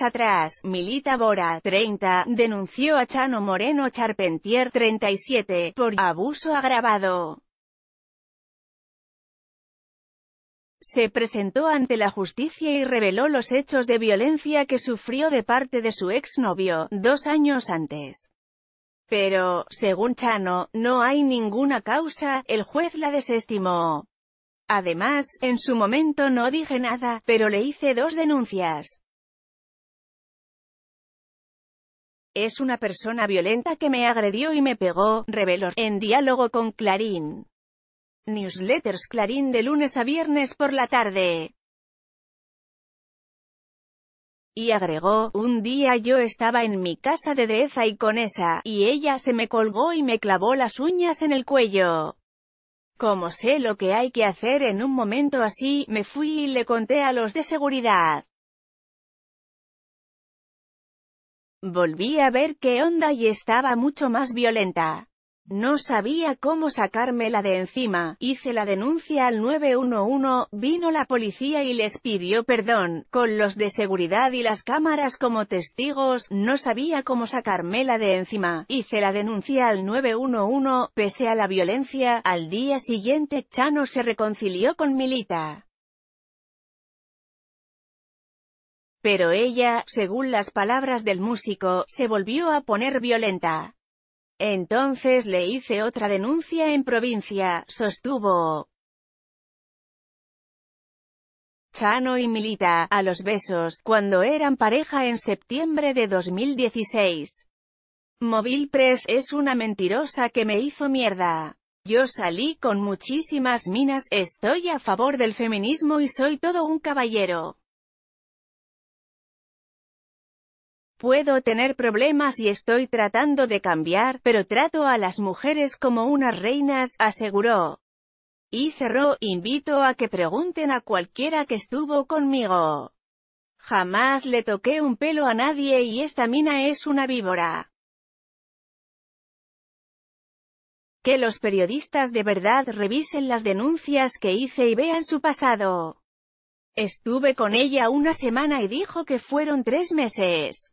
atrás, Milita Bora, 30, denunció a Chano Moreno Charpentier, 37, por abuso agravado. se presentó ante la justicia y reveló los hechos de violencia que sufrió de parte de su exnovio, dos años antes. Pero, según Chano, no hay ninguna causa, el juez la desestimó. Además, en su momento no dije nada, pero le hice dos denuncias. Es una persona violenta que me agredió y me pegó, reveló, en diálogo con Clarín. Newsletters Clarín de lunes a viernes por la tarde. Y agregó, un día yo estaba en mi casa de Dreza y con esa, y ella se me colgó y me clavó las uñas en el cuello. Como sé lo que hay que hacer en un momento así, me fui y le conté a los de seguridad. Volví a ver qué onda y estaba mucho más violenta. No sabía cómo sacármela de encima, hice la denuncia al 911, vino la policía y les pidió perdón, con los de seguridad y las cámaras como testigos, no sabía cómo sacármela de encima, hice la denuncia al 911, pese a la violencia, al día siguiente Chano se reconcilió con Milita. Pero ella, según las palabras del músico, se volvió a poner violenta. Entonces le hice otra denuncia en provincia, sostuvo. Chano y Milita, a los besos, cuando eran pareja en septiembre de 2016. Mobile Press es una mentirosa que me hizo mierda. Yo salí con muchísimas minas, estoy a favor del feminismo y soy todo un caballero. Puedo tener problemas y estoy tratando de cambiar, pero trato a las mujeres como unas reinas, aseguró. Y cerró, invito a que pregunten a cualquiera que estuvo conmigo. Jamás le toqué un pelo a nadie y esta mina es una víbora. Que los periodistas de verdad revisen las denuncias que hice y vean su pasado. Estuve con ella una semana y dijo que fueron tres meses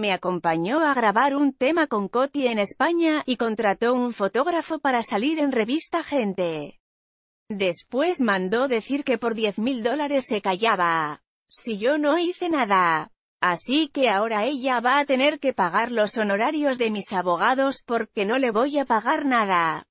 me acompañó a grabar un tema con Coti en España, y contrató un fotógrafo para salir en revista Gente. Después mandó decir que por diez mil dólares se callaba. Si yo no hice nada. Así que ahora ella va a tener que pagar los honorarios de mis abogados porque no le voy a pagar nada.